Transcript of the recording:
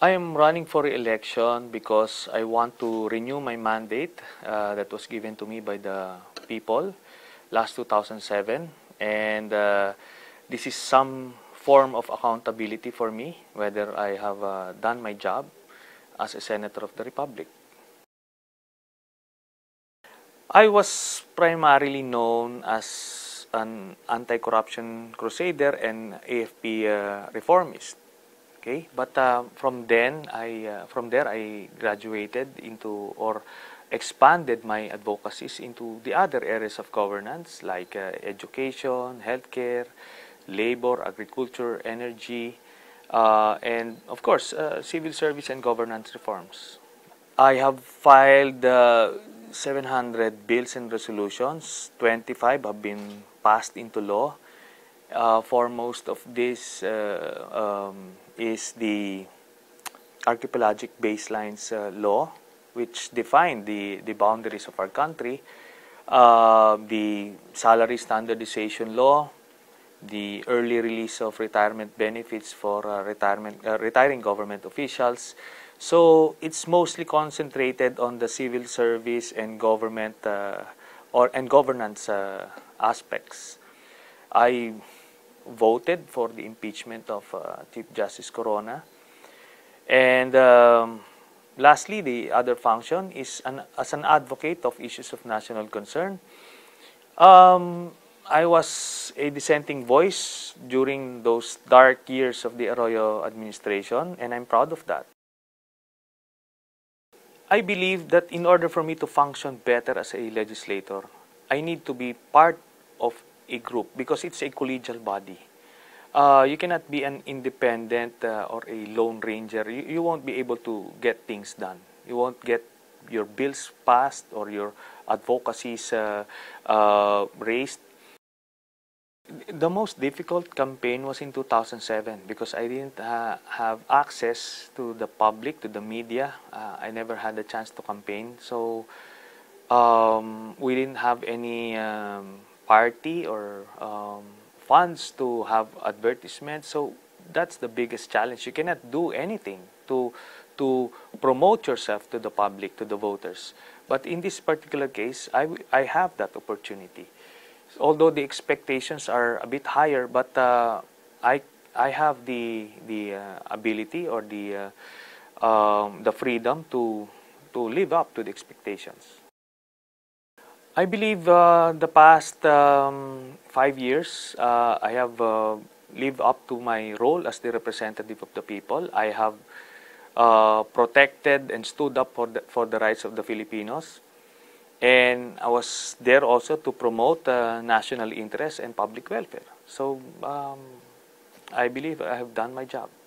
I am running for election because I want to renew my mandate uh, that was given to me by the people last 2007. And uh, this is some form of accountability for me, whether I have uh, done my job as a Senator of the Republic. I was primarily known as an anti-corruption crusader and AFP uh, reformist. Okay, but uh, from then I uh, from there I graduated into or expanded my advocacies into the other areas of governance like uh, education, healthcare, labor, agriculture, energy, uh, and of course, uh, civil service and governance reforms. I have filed uh, 700 bills and resolutions, 25 have been passed into law uh, foremost of this uh, um, is the archipelagic baselines uh, law, which defined the, the boundaries of our country, uh, the salary standardization law, the early release of retirement benefits for uh, retirement, uh, retiring government officials. So it's mostly concentrated on the civil service and government or and governance aspects. I voted for the impeachment of uh, Chief Justice Corona. And um, lastly, the other function is an, as an advocate of issues of national concern. Um, I was a dissenting voice during those dark years of the Arroyo administration, and I'm proud of that. I believe that in order for me to function better as a legislator, I need to be part of a group because it's a collegial body. Uh, you cannot be an independent uh, or a lone ranger. You, you won't be able to get things done. You won't get your bills passed or your advocacies uh, uh raised. The most difficult campaign was in 2007 because I didn't uh, have access to the public, to the media. Uh, I never had a chance to campaign. So um, we didn't have any. Um, party or um, funds to have advertisements. So that's the biggest challenge. You cannot do anything to to promote yourself to the public, to the voters. But in this particular case, I, I have that opportunity. Although the expectations are a bit higher, but uh, I, I have the, the uh, ability or the, uh, um, the freedom to, to live up to the expectations. I believe uh, the past um, five years, uh, I have uh, lived up to my role as the representative of the people. I have uh, protected and stood up for the, for the rights of the Filipinos. And I was there also to promote uh, national interest and public welfare. So um, I believe I have done my job.